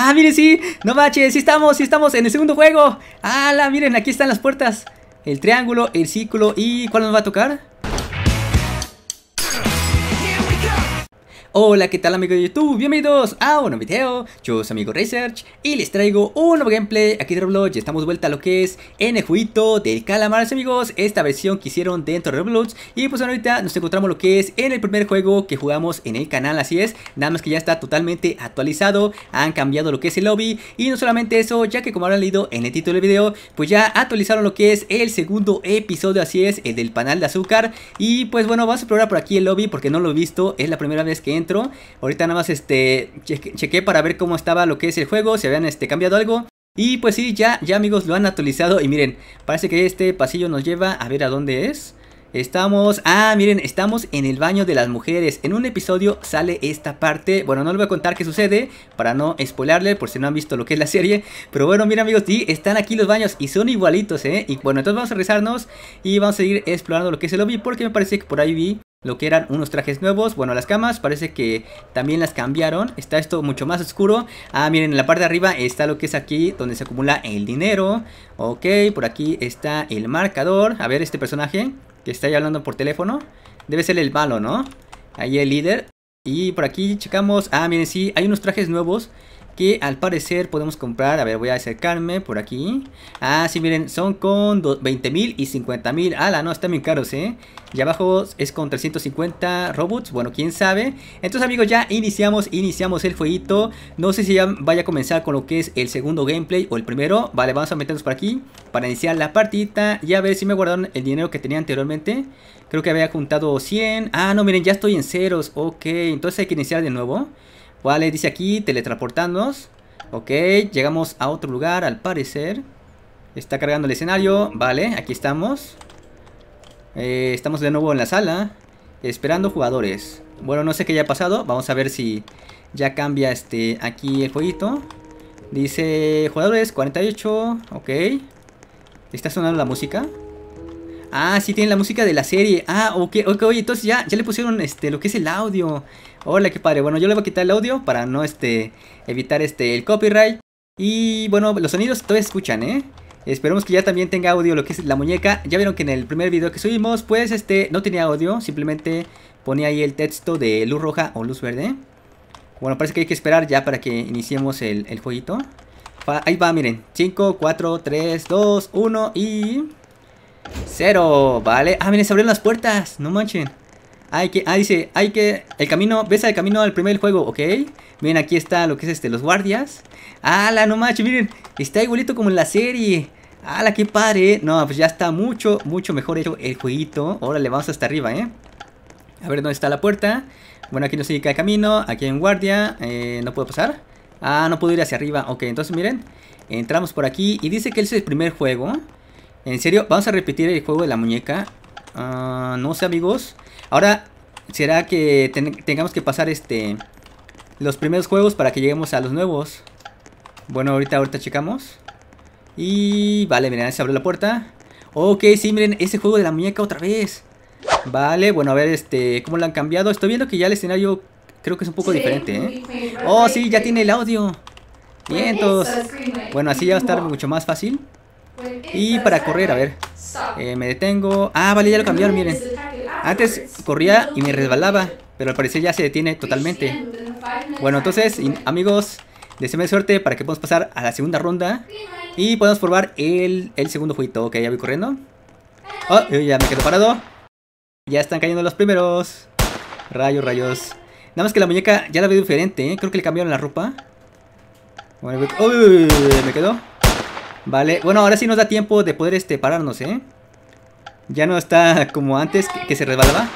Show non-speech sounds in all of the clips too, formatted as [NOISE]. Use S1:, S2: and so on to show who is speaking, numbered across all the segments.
S1: Ah, miren, sí, no manches, sí estamos, sí estamos en el segundo juego. ¡Hala! miren, aquí están las puertas. El triángulo, el círculo y ¿cuál nos va a tocar? Hola, ¿qué tal amigos de YouTube? Bienvenidos a un nuevo video, yo soy amigo Research y les traigo un nuevo gameplay aquí de Roblox Ya estamos vuelta a lo que es en el jueguito del calamar amigos, esta versión que hicieron dentro de Roblox Y pues ahorita nos encontramos lo que es en el primer juego que jugamos en el canal, así es Nada más que ya está totalmente actualizado, han cambiado lo que es el lobby Y no solamente eso, ya que como habrán leído en el título del video Pues ya actualizaron lo que es el segundo episodio, así es, el del panal de azúcar Y pues bueno, vamos a explorar por aquí el lobby porque no lo he visto, es la primera vez que entro Ahorita nada más este, cheque, para ver cómo estaba lo que es el juego, si habían este, cambiado algo. Y pues sí, ya, ya amigos lo han actualizado y miren, parece que este pasillo nos lleva a ver a dónde es. Estamos, ah miren, estamos en el baño de las mujeres En un episodio sale esta parte Bueno, no les voy a contar qué sucede Para no spoilerle por si no han visto lo que es la serie Pero bueno, miren amigos, sí, están aquí los baños Y son igualitos, eh Y bueno, entonces vamos a rezarnos Y vamos a seguir explorando lo que es el lobby Porque me parece que por ahí vi lo que eran unos trajes nuevos. Bueno, las camas parece que también las cambiaron. Está esto mucho más oscuro. Ah, miren, en la parte de arriba está lo que es aquí donde se acumula el dinero. Ok, por aquí está el marcador. A ver, este personaje que está ahí hablando por teléfono. Debe ser el malo, ¿no? Ahí el líder. Y por aquí checamos. Ah, miren, sí, hay unos trajes nuevos que al parecer podemos comprar. A ver, voy a acercarme por aquí. Ah, sí, miren, son con 20 mil y 50 mil. la no, están bien caros, ¿eh? Y abajo es con 350 robots. Bueno, quién sabe. Entonces, amigos, ya iniciamos, iniciamos el jueguito No sé si ya vaya a comenzar con lo que es el segundo gameplay o el primero. Vale, vamos a meternos por aquí para iniciar la partita. Y a ver si me guardaron el dinero que tenía anteriormente. Creo que había juntado 100. Ah, no, miren, ya estoy en ceros. Ok, entonces hay que iniciar de nuevo. Vale, dice aquí, teletransportándonos, Ok, llegamos a otro lugar al parecer. Está cargando el escenario. Vale, aquí estamos. Eh, estamos de nuevo en la sala. Esperando jugadores. Bueno, no sé qué haya pasado. Vamos a ver si ya cambia este aquí el jueguito. Dice jugadores 48. Ok. Está sonando la música. Ah, sí, tiene la música de la serie. Ah, ok, ok, oye, entonces ya, ya le pusieron este, lo que es el audio. Hola, qué padre. Bueno, yo le voy a quitar el audio para no este, evitar este, el copyright. Y bueno, los sonidos todavía escuchan, ¿eh? Esperemos que ya también tenga audio lo que es la muñeca. Ya vieron que en el primer video que subimos, pues este no tenía audio. Simplemente ponía ahí el texto de luz roja o luz verde. Bueno, parece que hay que esperar ya para que iniciemos el, el jueguito. Ahí va, miren. 5, 4, 3, 2, 1 y... Cero, vale. Ah, miren, se abrieron las puertas. No manchen. Hay que, ah, dice, hay que, el camino, ves el camino al primer juego, ok. Miren, aquí está lo que es este, los guardias. la no manchen, miren, está igualito como en la serie. la qué padre! No, pues ya está mucho, mucho mejor hecho el jueguito. le vamos hasta arriba, ¿eh? A ver dónde está la puerta. Bueno, aquí no indica el camino, aquí hay un guardia, eh, no puedo pasar. Ah, no puedo ir hacia arriba, ok, entonces miren, entramos por aquí y dice que es el primer juego. En serio, vamos a repetir el juego de la muñeca. Ah, no sé, amigos. Ahora, ¿será que tengamos que pasar este los primeros juegos para que lleguemos a los nuevos? Bueno, ahorita, ahorita checamos. Y vale, miren, se abrió la puerta. Ok, sí, miren, ese juego de la muñeca otra vez. Vale, bueno, a ver, este, ¿cómo lo han cambiado? Estoy viendo que ya el escenario creo que es un poco diferente, ¿eh? Oh, sí, ya tiene el audio.
S2: Vientos. bueno, así ya va a estar mucho más fácil. Y para correr, a ver.
S1: Eh, me detengo. Ah, vale, ya lo cambiaron, miren. Antes corría y me resbalaba, pero al parecer ya se detiene totalmente. Bueno, entonces, amigos, Deseenme suerte para que podamos pasar a la segunda ronda. Y podamos probar el, segundo jueguito. Ok, ya voy corriendo. Oh, ya me quedo parado. Ya están cayendo los primeros. Rayos, rayos. Nada más que la muñeca ya la veo diferente, ¿eh? Creo que le cambiaron la ropa. Uy, me quedo. Vale, bueno, ahora sí nos da tiempo de poder este pararnos, ¿eh? Ya no está como antes que, se resbalaba.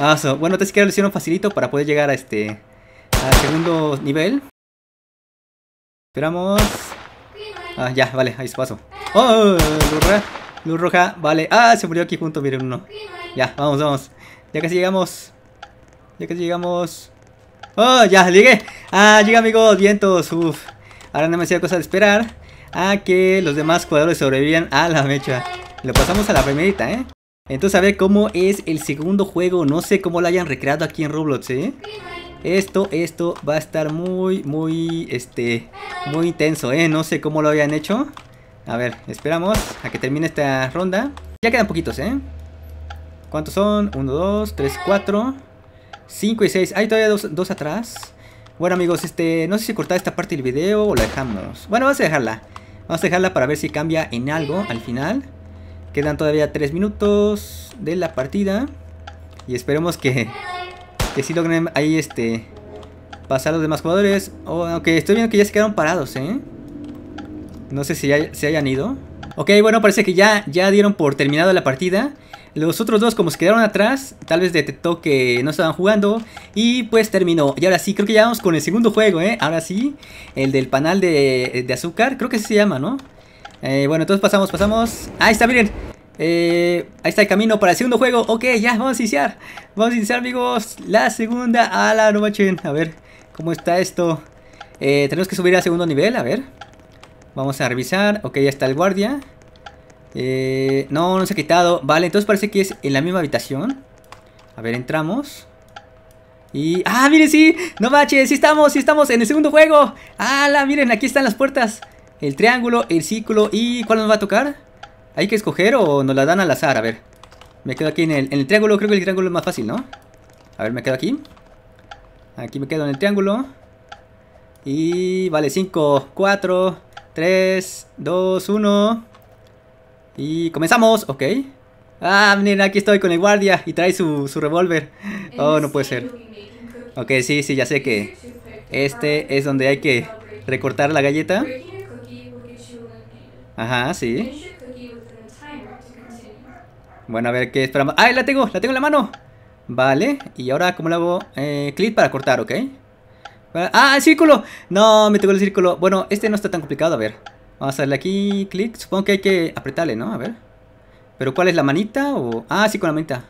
S1: Ah, bueno, te que lo hicieron facilito para poder llegar a este al segundo nivel. Esperamos. Ah, ya, vale, ahí se pasó. ¡Oh! Luz roja, luz roja, vale. Ah, se murió aquí junto, miren uno. Ya, vamos, vamos. Ya casi llegamos. Ya casi llegamos. ¡Oh, ya, llegué! Ah, llega amigos, vientos, uf Ahora no me hacía cosa de esperar a que los demás jugadores sobrevivían a la mecha. Lo pasamos a la primerita, ¿eh? Entonces a ver cómo es el segundo juego. No sé cómo lo hayan recreado aquí en Roblox, ¿eh? Esto, esto va a estar muy, muy, este, muy intenso, ¿eh? No sé cómo lo habían hecho. A ver, esperamos a que termine esta ronda. Ya quedan poquitos, ¿eh? ¿Cuántos son? 1, 2, 3, 4, 5 y 6. Hay todavía dos, dos atrás. Bueno amigos, este, no sé si cortar esta parte del video o la dejamos. Bueno, vamos a dejarla. Vamos a dejarla para ver si cambia en algo al final. Quedan todavía 3 minutos de la partida. Y esperemos que, que sí logren ahí este pasar los demás jugadores. Oh, aunque estoy viendo que ya se quedaron parados, ¿eh? No sé si, se hayan ido. Ok, bueno, parece que ya, ya dieron por terminada la partida. Los otros dos como se quedaron atrás, tal vez detectó que no estaban jugando y pues terminó. Y ahora sí, creo que ya vamos con el segundo juego, ¿eh? Ahora sí, el del panal de, de azúcar, creo que así se llama, ¿no? Eh, bueno, entonces pasamos, pasamos. Ahí está, miren. Eh, ahí está el camino para el segundo juego. Ok, ya, vamos a iniciar. Vamos a iniciar, amigos. La segunda. a la no A ver, ¿cómo está esto? Eh, tenemos que subir al segundo nivel, a ver. Vamos a revisar. Ok, ya está el guardia. Eh, no, no se ha quitado. Vale, entonces parece que es en la misma habitación. A ver, entramos. Y... ¡Ah, miren, sí! ¡No baches! ¡Sí estamos! ¡Sí estamos en el segundo juego! ¡Hala! Miren, aquí están las puertas. El triángulo, el círculo y... ¿Cuál nos va a tocar? ¿Hay que escoger o nos la dan al azar? A ver. Me quedo aquí en el, en el triángulo. Creo que el triángulo es más fácil, ¿no? A ver, me quedo aquí. Aquí me quedo en el triángulo. Y... Vale, 5, 4... 3, 2, 1. Y comenzamos, ok. Ah, miren, aquí estoy con el guardia y trae su, revólver. Oh, no puede ser. Ok, sí, sí, ya sé que este es donde hay que recortar la galleta. Ajá, sí. Bueno, a ver qué esperamos. ¡Ah, la tengo! ¡La tengo en la mano! Vale, y ahora, ¿cómo la hago? Eh, clic para cortar, ok. Ah, el ah, círculo. No, me tocó el círculo. Bueno, este no está tan complicado. A ver. Vamos a darle aquí, clic. Supongo que hay que apretarle, ¿no? A ver. ¿Pero cuál es la manita? O... Ah, sí, con la manita.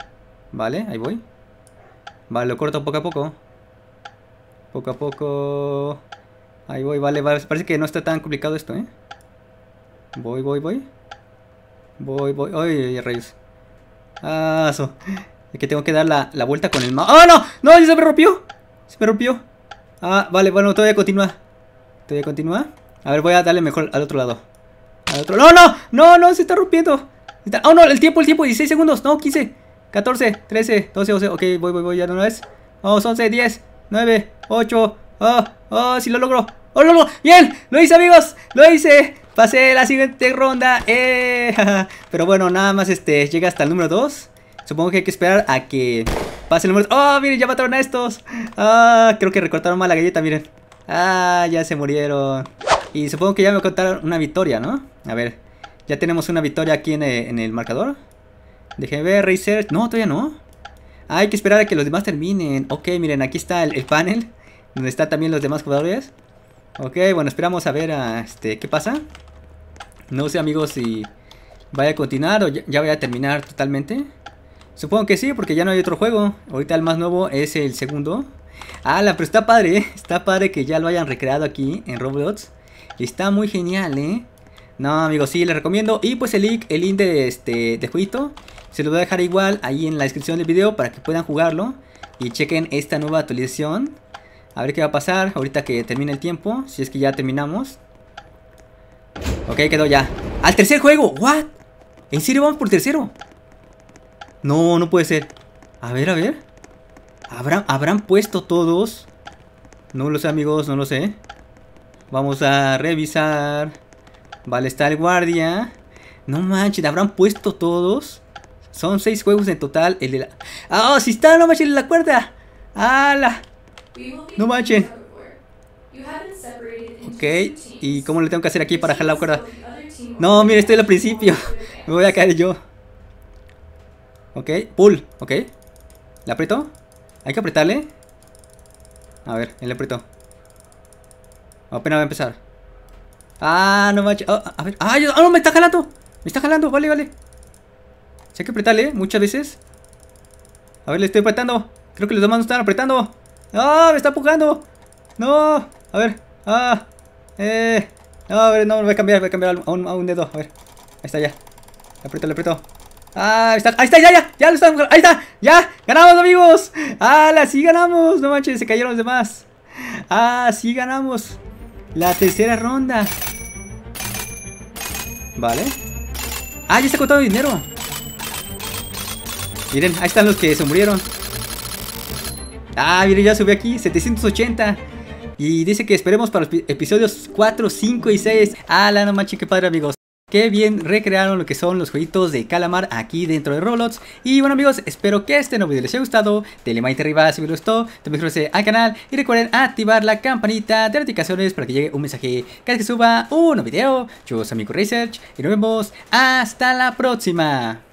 S1: Vale, ahí voy. Vale, lo corto poco a poco. Poco a poco. Ahí voy, vale, vale. Parece que no está tan complicado esto, ¿eh? Voy, voy, voy. Voy, voy. Ay, rayos. Ah, eso. Es que tengo que dar la, vuelta con el mouse. ¡Oh, ¡Ah, no! ¡No! ¡Se me rompió! Se me rompió. Ah, vale, bueno, todavía continúa. Todavía continúa. A ver, voy a darle mejor al otro lado. Al otro ¡No, no! ¡No, no! Se está rompiendo. ¡Oh, no! El tiempo, el tiempo. 16 segundos. No, 15. 14, 13, 12, 11. Ok, voy, voy, voy. Ya no lo es Vamos, 11, 10, 9, 8. ¡Oh, oh! Si sí lo logro. ¡Oh, lo logro! ¡Bien! ¡Lo hice, amigos! ¡Lo hice! Pasé la siguiente ronda. ¡Eh! [LAUGHS] Pero bueno, nada más este llega hasta el número 2. Supongo que hay que esperar a que Pasen ¡Oh, miren! Ya mataron a estos. Ah, creo que recortaron mal la galleta, miren. Ah, ya se murieron. Y supongo que ya me contaron una victoria, ¿no? A ver, ya tenemos una victoria aquí en el, marcador. Déjenme ver, Racer. No, todavía no. Ah, hay que esperar a que los demás terminen. Ok, miren, aquí está el, panel. Donde están también los demás jugadores. Ok, bueno, esperamos a ver a este, qué pasa. No sé, amigos, si vaya a continuar o ya, ya vaya a terminar totalmente. Supongo que sí, porque ya no hay otro juego. Ahorita el más nuevo es el segundo. Ah, pero está padre, ¿eh? Está padre que ya lo hayan recreado aquí en Roblox. está muy genial, ¿eh? No, amigos, sí, les recomiendo. Y pues el link, el link de este de jueguito, se lo voy a dejar igual ahí en la descripción del video para que puedan jugarlo. Y chequen esta nueva actualización. A ver qué va a pasar ahorita que termine el tiempo. Si es que ya terminamos. Ok, quedó ya. ¡Al tercer juego! ¿What? ¿En serio vamos por tercero? No, no puede ser. A ver, a ver. ¿Habrán, ¿Habrán puesto todos? No lo sé, amigos, no lo sé. Vamos a revisar. Vale, está el guardia. No manches, ¿habrán puesto todos? Son seis juegos en total. El de la... ¡Ah, ¡Oh, sí está! ¡No manches, la cuerda! ¡Hala! No manchen. Ok, ¿y cómo le tengo que hacer aquí para jalar la cuerda? No, mire, estoy al principio. [LAUGHS] Me voy a caer yo. Ok, pull, ok. ¿Le aprieto? Hay que apretarle. A ver, él le apretó. Apenas va a empezar. Ah, no manches. Oh, a ver. Ah, yo, ah, no, me está jalando. Me está jalando. Vale, vale. Si hay que apretarle ¿eh? muchas veces. A ver, le estoy apretando. Creo que los demás no están apretando. ¡Ah! me está empujando. No. A ver. Ah. Eh. No, a ver, no, voy a cambiar. Voy a cambiar a un, a un dedo. A ver. Ahí está ya. Le aprieto, le aprieto. Ah, ahí está, ahí está, ya, ya, ya lo estamos, Ahí está, ya, ganamos amigos. Ala, sí ganamos! No manches, se cayeron los demás. Ah, sí ganamos. La tercera ronda. Vale. Ah, ya se ha contado dinero. Miren, ahí están los que se murieron. Ah, miren, ya subí aquí, 780. Y dice que esperemos para los episodios 4, 5 y 6. Ah, la no manches, qué padre amigos. Qué bien recrearon lo que son los jueguitos de Calamar aquí dentro de Roblox. Y bueno amigos, espero que este nuevo video les haya gustado. Denle arriba si les gustó. También suscríbanse al canal y recuerden activar la campanita de notificaciones para que llegue un mensaje cada que suba un nuevo video. Yo soy Amigo Research y nos vemos hasta la próxima.